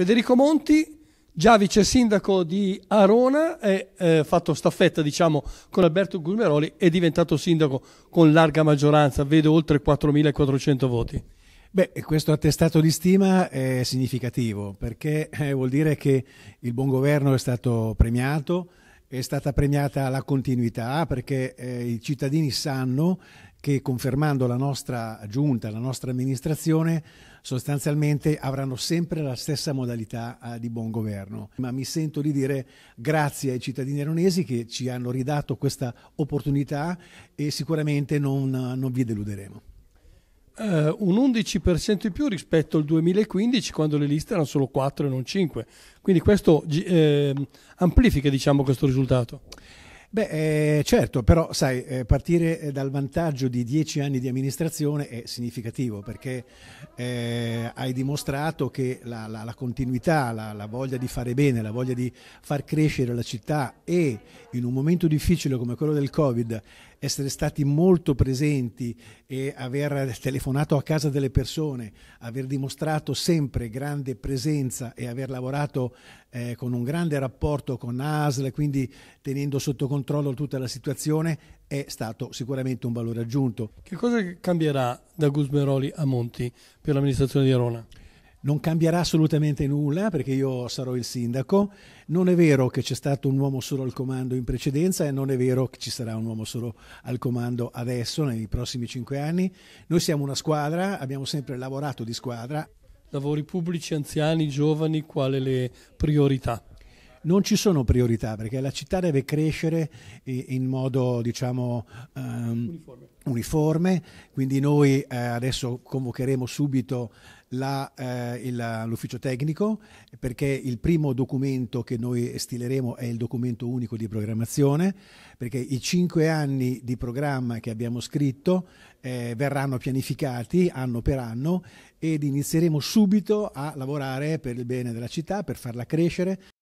Federico Monti, già vice sindaco di Arona, ha eh, fatto staffetta diciamo, con Alberto Gulmeroli, è diventato sindaco con larga maggioranza, vedo oltre 4.400 voti. Beh, questo attestato di stima è significativo perché eh, vuol dire che il buon governo è stato premiato, è stata premiata la continuità perché eh, i cittadini sanno che confermando la nostra giunta, la nostra amministrazione, sostanzialmente avranno sempre la stessa modalità eh, di buon governo. Ma mi sento di dire grazie ai cittadini aronesi che ci hanno ridato questa opportunità e sicuramente non, non vi deluderemo. Uh, un 11% in più rispetto al 2015 quando le liste erano solo 4 e non 5. Quindi questo eh, amplifica diciamo, questo risultato. Beh, eh, certo, però sai, eh, partire eh, dal vantaggio di dieci anni di amministrazione è significativo perché eh, hai dimostrato che la, la, la continuità, la, la, voglia di fare bene, la voglia di far crescere la città e in un momento difficile come quello del Covid essere stati molto presenti e aver telefonato a casa delle persone, aver dimostrato sempre grande presenza e aver lavorato eh, con un grande rapporto con ASL, quindi tenendo sotto controllo tutta la situazione, è stato sicuramente un valore aggiunto. Che cosa cambierà da Gusmeroli a Monti per l'amministrazione di Arona? non cambierà assolutamente nulla perché io sarò il sindaco. Non è vero che c'è stato un uomo solo al comando in precedenza e non è vero che ci sarà un uomo solo al comando adesso, nei prossimi cinque anni. Noi siamo una squadra, abbiamo sempre lavorato di squadra. Lavori pubblici, anziani, giovani, quale le priorità? non ci sono priorità perché la città deve crescere in modo diciamo um, uniforme. uniforme. quindi noi eh, adesso convocheremo subito la, eh, il, l'ufficio tecnico perché il primo documento che noi stileremo è il documento unico di programmazione perché i cinque anni di programma che abbiamo scritto eh, verranno pianificati anno per anno ed inizieremo subito a lavorare per il bene della città, per farla crescere,